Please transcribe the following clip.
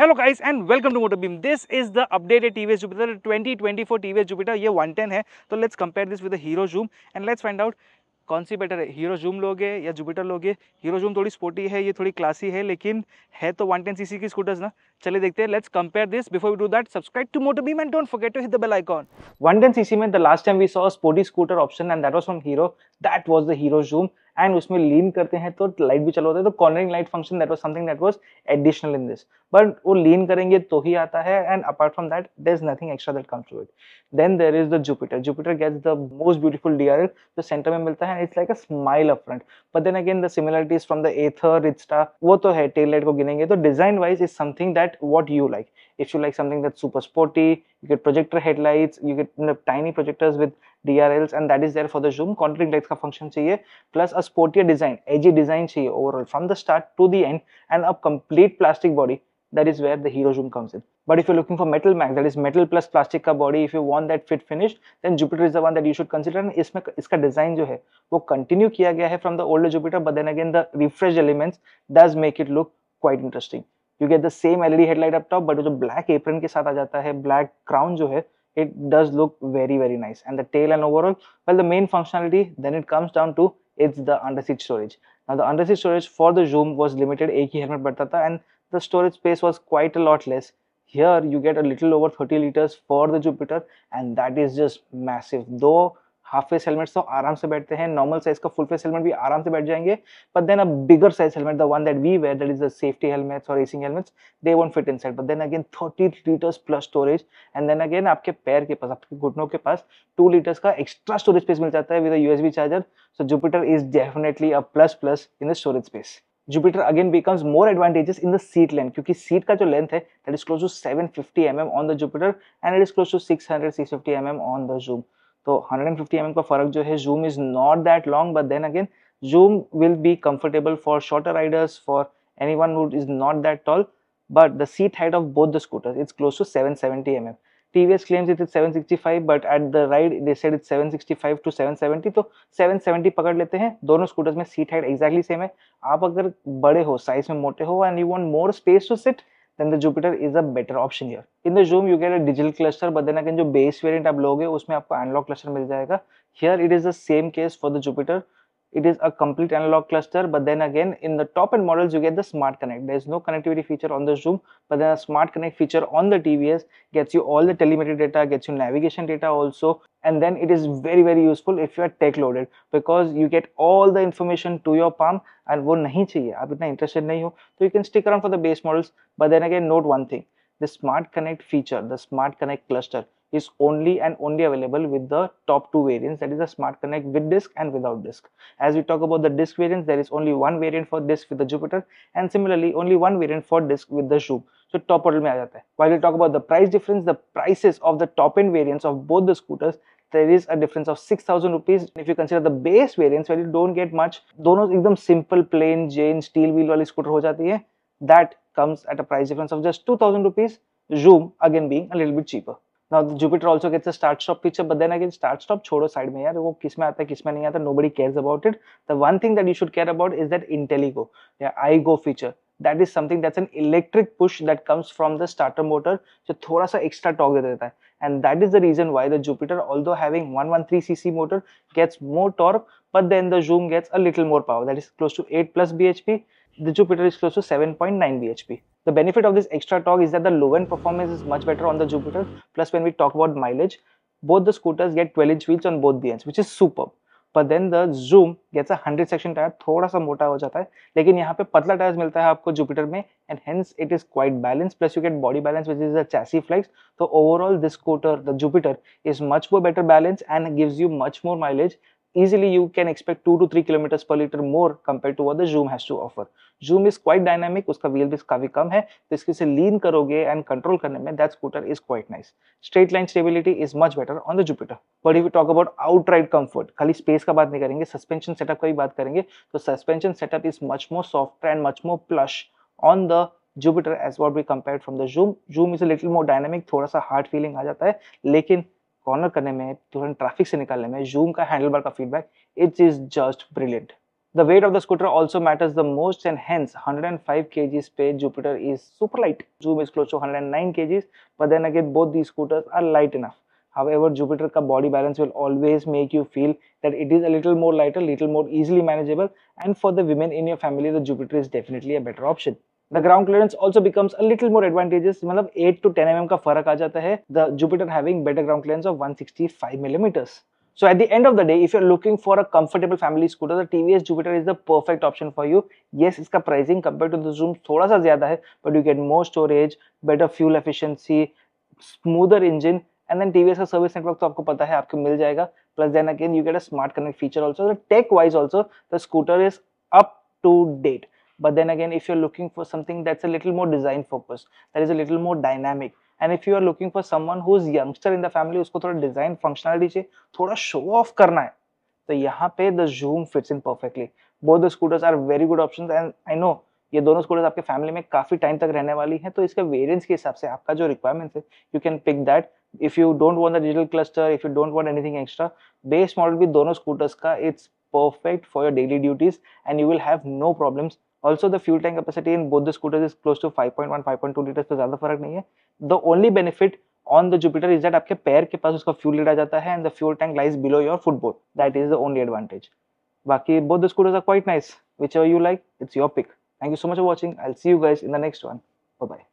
Hello guys and welcome to Motor Beam this is the updated TVS Jupiter 2024 TVS Jupiter ये 110 है तो let's compare this with Hero Zoom and let's find out कौन सी better है Hero Zoom लोगे या जुपिटर लोगे हीरो जूम थोड़ी स्पोर्टी है ये थोड़ी क्लासी है लेकिन है तो 110 सीसी की स्कूटर्स ना चलिए देखते हैं let's compare this before we do that subscribe to Motor Beam and don't forget to hit the bell icon 110 CC में the last time we saw sporty scooter option and that was from Hero that was the Hero Zoom and उसमें lean करते हैं तो light भी चलो होता है तो cornering light function that was something that was additional in this but वो लीन करेंगे तो ही आता है and apart from that there is nothing extra that comes to it then there is the Jupiter Jupiter gets the most beautiful DRL जो centre में मिलता है it's like a smile up front but then again the similarities from the Ather Rizta वो तो है tail light को गिनेंगे तो design wise is something that what you like if you like something that's super sporty you get projector headlights you get you know, tiny projectors with DRLs and that is there for the zoom contour lights ka function chahiye plus a sportier design edgy design chahiye overall from the start to the end and a complete plastic body that is where the hero zoom comes in but if you're looking for metal Mag, that is metal plus plastic ka body if you want that fit finish then jupiter is the one that you should consider and isme iska design jo hai wo continue kiya gaya hai from the older jupiter but then again the refresh elements does make it look quite interesting you get the same LED headlight up top, but with black black apron साथ आ black crown. Black crown it does look very very nice and the tail and overall well the main functionality then it comes down to it's the under seat storage now the under seat storage for the zoom was limited ek hi helmet badta and the storage space was quite a lot less here you get a little over 30 liters for the jupiter and that is just massive though half face helmet तो आराम से बैठते हैं normal size का full face helmet भी आराम से बैठ जाएंगे but then a bigger size helmet the one that we wear that is the safety helmet और racing helmet they won't fit inside but then again thirty litres plus storage and then again आपके पैर के पास आपके घुटनों के पास two litres का एक्स्ट्रा स्टोरेज स्पेस मिल जाता है with USB charger so Jupiter is definitely a plus plus in the storage space Jupiter again becomes more advantages in the seat length क्योंकि सीट का जो लेंथ है that is close to 750 M M on the Jupiter and it is close to 600 650 M M on the Zoom तो 150 fifty mm का फर्क जो है Zoom is not that long but then again zoom will be comfortable for shorter riders for any one is not that tall but the seat height of both the scooter it's close to 770 mm TVS claims it is 765 but at the ride they said it's 765 to 770 तो 770 पकड़ लेते हैं दोनों scooters में seat height exactly same है आप अगर बड़े हो साइज में मोटे हो and you want more space to sit then the Jupiter is a better option here. In the Zoom, you get a digital cluster, but then again जो base variant आप लोगे उसमें आपको analog cluster मिल जाएगा. Here it is the same case for the Jupiter. it is a complete analog cluster but then again in the top end models you get the smart connect there is no connectivity feature on the zoom but then a smart connect feature on the tvs gets you all the telemetry data gets you navigation data also and then it is very very useful if you are tech loaded because you get all the information to your palm and wo nahi chahiye aap itna interested nahi ho so you can stick around for the base models but then again note one thing the smart connect feature the smart connect cluster is only and only available with the top two variants that is the smart connect with disk and without disk as we talk about the disk variants there is only one variant for disk with the jupiter and similarly only one variant for disk with the Zoom. so top model mein hai while we talk about the price difference the prices of the top end variants of both the scooters there is a difference of 6000 rupees if you consider the base variants where you don't get much dono ekdam simple plain jane steel wheel wali scooter ho jati hai that comes at a price difference of just 2000 rupees zoom again being a little bit cheaper Now Jupiter also gets a start stop picture, but then again start stop छोड़ो side में यार वो किस में आता है किस में नहीं आता nobody cares about it. The one thing that you should care about is that IntelliGo या iGo feature. That is something that's an electric push that comes from the starter motor जो थोड़ा सा extra torque दे देता है. And that is the reason why the Jupiter, although having 113cc motor, gets more torque, but then the Zoom gets a little more power. That is close to 8 plus bhp. The Jupiter is close to 7.9 bhp. The benefit of this extra torque is that the low-end performance is much better on the Jupiter. Plus, when we talk about mileage, both the scooters get 12-inch wheels on both the ends, which is superb. But then the Zoom gets a 100-section tyre थोड़ा सा मोटा हो जाता है लेकिन यहाँ पे पतला टायर मिलता है आपको जुपिटर में and hence it is quite balance plus you get body balance which is a chassis flex तो overall this scooter the Jupiter is much more better balance and gives you much more mileage easily you can expect 2 to 3 kilometers per liter more compared to what the zoom has to offer zoom is quite dynamic uska wheel भी काफी kam hai तो इसके से lean karoge and control karne mein that scooter is quite nice straight line stability is much better on the Jupiter but if we talk about outright comfort खाली space ka baat nahi karenge suspension setup ka भी baat karenge to suspension setup is much more softer and much more plush on the Jupiter as what we compared from the Zoom. Zoom is a little more dynamic, थोड़ा सा hard feeling आ जाता है लेकिन corner करने में तुरंत traffic से निकालने में जूम का हैंडल बार का feedback it is just brilliant The weight of the scooter also matters the most and hence 105 kgs per Jupiter is super light. Zoom is close to 109 kgs but then again both these scooters are light enough. However, Jupiter ka body balance will always make you feel that it is a little more lighter, little more easily manageable and for the women in your family the Jupiter is definitely a better option. The ground clearance also becomes a little more advantages मतलब 8 to 10 M का फर्क आ जाता है the Jupiter having better ground clearance of 165 millimetres so at the end of the day if you are looking for a comfortable family scooter the S Jupiter is the perfect option for you yes इसका pricing compare to the Xoom थोड़ा सा ज्यादा है but you get more storage better fuel efficiency smoother engine and then TVS का service network तो आपको पता है आपको मिल जाएगा plus then again you get a smart connect feature also tech wise also the scooter is up to date but then again if you're looking for something that's a little more design focused that is a little more dynamic and if you are looking for someone who's youngster in the family usko thoda design functionality functionality thoda show off karna hai to yahan pe the zoom fits in perfectly both the scooters are very good options and i know ये दोनों scooters आपके family में काफी time तक रहने वाली हैं तो इसके वेरिएंट्स के हिसाब से आपका जो रिक्वायरमेंट है you can pick that if you don't want the digital cluster if you don't want anything extra base model भी दोनों स्कूटर्स का it's perfect for your daily duties and you will have no problems also the fuel tank capacity in both the is close to five five point one point two litre तो ज़्यादा फर्क नहीं है the only benefit on the Jupiter is that आपके पैर के पास उसका फ्यूल लेटा जाता है and the fuel tank lies below your football that is the only advantage बाकी both the scooters are quite nice which are you like it's your pick thank you so much for watching I see you guys in the next one bye